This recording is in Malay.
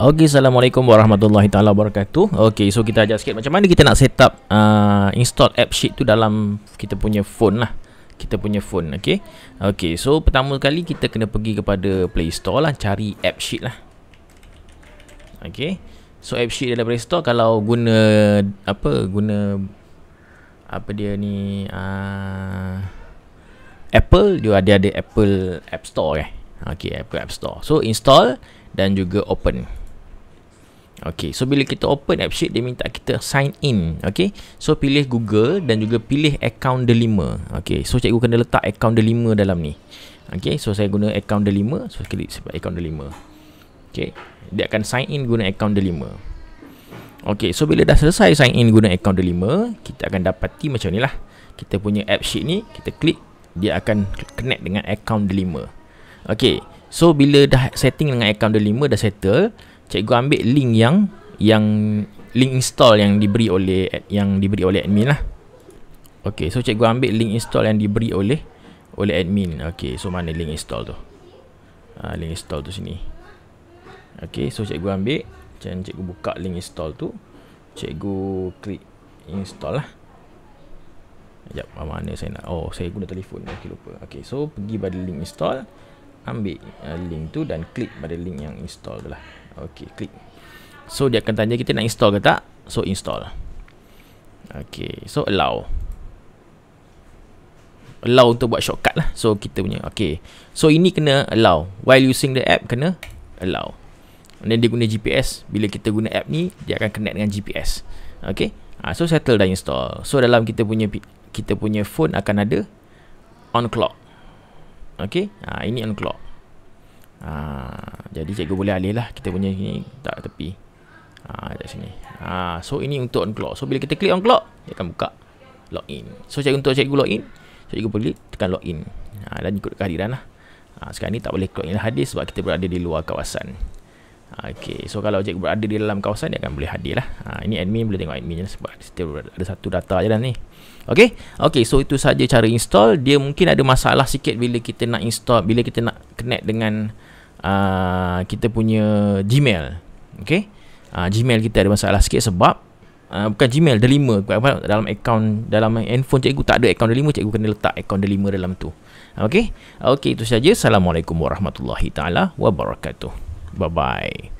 Okey, Assalamualaikum Warahmatullahi Ta'ala Wabarakatuh Okey, so kita ajar sikit macam mana kita nak set up uh, install app sheet tu dalam kita punya phone lah kita punya phone okey okey so pertama kali kita kena pergi kepada play store lah cari app sheet lah okey so app sheet dalam play store kalau guna apa guna apa dia ni uh, Apple dia ada ada Apple App Store eh okey Apple App Store so install dan juga open Okey, so bila kita open app sheet, dia minta kita sign in. Okey, so pilih Google dan juga pilih account delima. Okey, so cikgu kena letak account delima dalam ni. Okey, so saya guna account delima. So, klik sebab account delima. Okey, dia akan sign in guna account delima. Okey, so bila dah selesai sign in guna account delima, kita akan dapati macam ni lah. Kita punya app sheet ni, kita klik, dia akan connect dengan account delima. Okey, so bila dah setting dengan account delima dah settle, cikgu ambil link yang yang link install yang diberi oleh yang diberi oleh admin lah. Okey, so cikgu ambil link install yang diberi oleh oleh admin. Okey, so mana link install tu? Ha, link install tu sini. Okey, so cikgu ambil dan cikgu buka link install tu. Cikgu klik install lah. Sekejap, mana saya nak? Oh, saya guna telefon. Okey, lupa. Okey, so pergi pada link install ambil uh, link tu dan klik pada link yang install tu lah Okay, klik So, dia akan tanya kita nak install ke tak? So, install Okay, so allow Allow untuk buat shortcut lah So, kita punya, okay So, ini kena allow While using the app, kena allow And Then, dia guna GPS Bila kita guna app ni, dia akan connect dengan GPS Okay uh, ah, So, settle dah install So, dalam kita punya kita punya phone akan ada On clock Okey. Ha, ah, ini on clock. Ha, ah, jadi cikgu boleh alih lah. Kita punya sini tak tepi. Ha, kat sini. Ha, so ini untuk on So bila kita klik on clock, dia akan buka login. So cikgu untuk cikgu login, cikgu boleh tekan login. Ha, dan ikut kehadiran lah. Ha, sekarang ni tak boleh login hadis sebab kita berada di luar kawasan. Okay, so kalau objek berada di dalam kawasan dia akan boleh hadir lah. Ha, ini admin boleh tengok admin je lah, sebab setiap ada satu data je dah ni. Okay, okay, so itu saja cara install. Dia mungkin ada masalah sikit bila kita nak install, bila kita nak connect dengan uh, kita punya Gmail. Okay, Uh, ah, Gmail kita ada masalah sikit sebab uh, bukan Gmail Delima dalam account dalam handphone cikgu tak ada account Delima cikgu kena letak account Delima dalam tu. Okay, okay, itu saja. Assalamualaikum warahmatullahi taala wabarakatuh. Bye-bye.